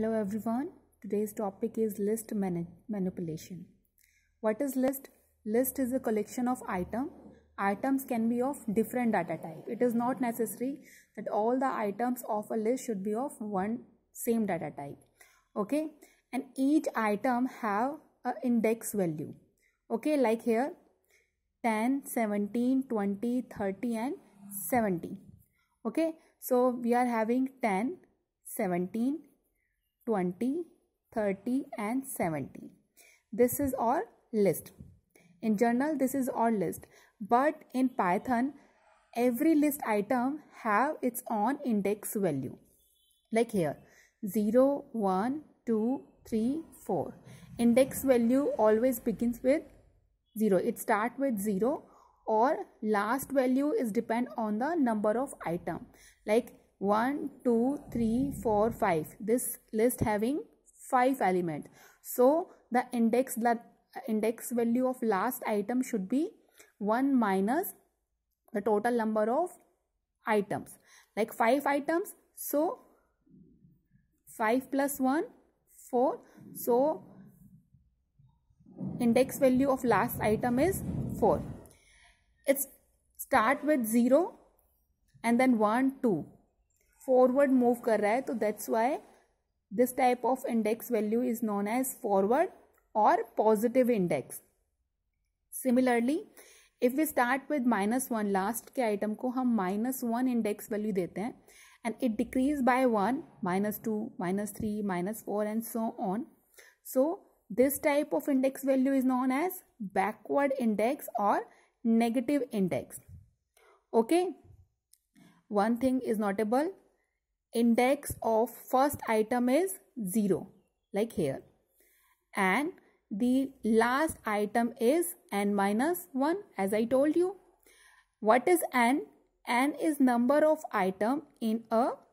Hello everyone. Today's topic is list manipulation. What is list? List is a collection of item. Items can be of different data type. It is not necessary that all the items of a list should be of one same data type. Okay. And each item have a index value. Okay. Like here 10, 17, 20, 30 and 70. Okay. So we are having 10, 17, 20, 30 and 70. This is our list. In general, this is our list. But in Python, every list item have its own index value. Like here, 0, 1, 2, 3, 4. Index value always begins with 0. It start with 0 or last value is depend on the number of item. Like 1 2 3 4 5 this list having 5 elements so the index the index value of last item should be 1 minus the total number of items like 5 items so 5 plus 1 4 so index value of last item is 4 it's start with 0 and then 1 2 forward move कर रहा है तो that's why this type of index value is known as forward और positive index similarly if we start with minus one last के item को हम minus one index value देते हैं and it decreases by one minus two minus three minus four and so on so this type of index value is known as backward index और negative index okay one thing is notable index of first item is 0 like here and the last item is n minus 1 as I told you. What is n? n is number of item in a